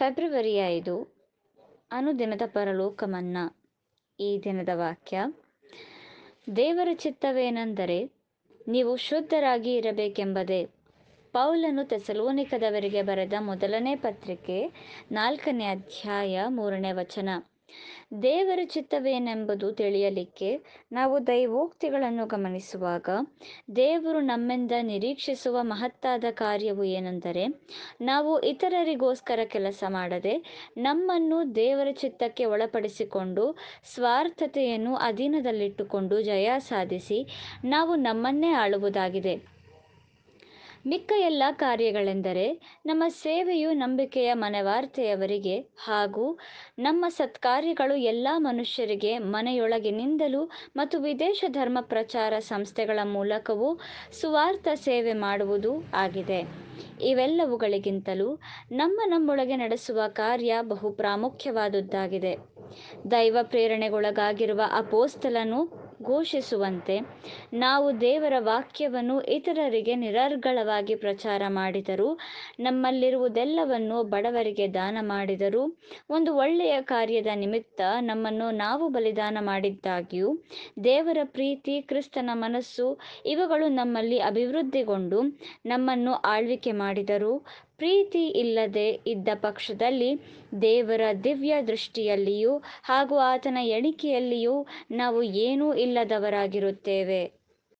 February ಐದು ಅನುದಿನದ ಪರಲೋಕಮನ್ನ ಈ ದಿನದ ವಾಕ್ಯ ದೇವರ ಚಿತ್ತವೇನೆಂದರೆ ನೀವು ಶುದ್ಧರಾಗಿ ಇರಬೇಕೆಂಬುದೇ ಪೌಲನು ತೆಸಲೋನಿಕದವರಿಗೆ ಬರೆದ ಮೊದಲನೇ ಪತ್ರಿಕೆ ನಾಲ್ಕನೇ ಅಧ್ಯಾಯ ಮೂರನೇ ವಚನ ದೇವರ ಚಿತ್ತವೇನೆಂಬುದು ತಿಳಿಯಲಿಕ್ಕೆ ನಾವು ದೈವೋಕ್ತಿಗಳನ್ನು ಗಮನಿಸುವಾಗ ದೇವರು ನಮ್ಮಿಂದ ನಿರೀಕ್ಷಿಸುವ ಮಹತ್ತಾದ ಕಾರ್ಯವು ಏನೆಂದರೆ ನಾವು ಇತರರಿಗೋಸ್ಕರ ಕೆಲಸ ಮಾಡದೆ ನಮ್ಮನ್ನು ದೇವರ ಚಿತ್ತಕ್ಕೆ ಒಳಪಡಿಸಿಕೊಂಡು ಸ್ವಾರ್ಥತೆಯನ್ನು ಅಧೀನದಲ್ಲಿಟ್ಟುಕೊಂಡು ಜಯ ಸಾಧಿಸಿ ನಾವು ನಮ್ಮನ್ನೇ ಆಳುವುದಾಗಿದೆ ಮಿಕ್ಕ ಎಲ್ಲ ಕಾರ್ಯಗಳೆಂದರೆ ನಮ್ಮ ಸೇವೆಯು ನಂಬಿಕೆಯ ಮನವಾರ್ತೆಯವರಿಗೆ ಹಾಗೂ ನಮ್ಮ ಸತ್ಕಾರ್ಯಗಳು ಎಲ್ಲ ಮನುಷ್ಯರಿಗೆ ಮನೆಯೊಳಗಿನಿಂದಲೂ ಮತ್ತು ವಿದೇಶ ಧರ್ಮ ಪ್ರಚಾರ ಸಂಸ್ಥೆಗಳ ಮೂಲಕವೂ ಸುವಾರ್ಥ ಸೇವೆ ಮಾಡುವುದು ಆಗಿದೆ ಇವೆಲ್ಲವುಗಳಿಗಿಂತಲೂ ನಮ್ಮ ನಮ್ಮೊಳಗೆ ನಡೆಸುವ ಕಾರ್ಯ ಬಹು ಪ್ರಾಮುಖ್ಯವಾದುದ್ದಾಗಿದೆ ದೈವ ಪ್ರೇರಣೆಗೊಳಗಾಗಿರುವ ಅಪೋಸ್ತಲನು ಘೋಷಿಸುವಂತೆ ನಾವು ದೇವರ ವಾಕ್ಯವನ್ನು ಇತರರಿಗೆ ನಿರರ್ಗಳವಾಗಿ ಪ್ರಚಾರ ಮಾಡಿದರು ನಮ್ಮಲ್ಲಿರುವುದೆಲ್ಲವನ್ನು ಬಡವರಿಗೆ ದಾನ ಮಾಡಿದರು ಒಂದು ಒಳ್ಳೆಯ ಕಾರ್ಯದ ನಿಮಿತ್ತ ನಮ್ಮನ್ನು ನಾವು ಬಲಿದಾನ ಮಾಡಿದ್ದಾಗ್ಯೂ ದೇವರ ಪ್ರೀತಿ ಕ್ರಿಸ್ತನ ಮನಸ್ಸು ಇವುಗಳು ನಮ್ಮಲ್ಲಿ ಅಭಿವೃದ್ಧಿಗೊಂಡು ನಮ್ಮನ್ನು ಆಳ್ವಿಕೆ ಮಾಡಿದರು ಪ್ರೀತಿ ಇಲ್ಲದೆ ಇದ್ದ ಪಕ್ಷದಲ್ಲಿ ದೇವರ ದಿವ್ಯ ದೃಷ್ಟಿಯಲ್ಲಿಯೂ ಹಾಗೂ ಆತನ ಎಣಿಕೆಯಲ್ಲಿಯೂ ನಾವು ಏನೂ ಇಲ್ಲದವರಾಗಿರುತ್ತೇವೆ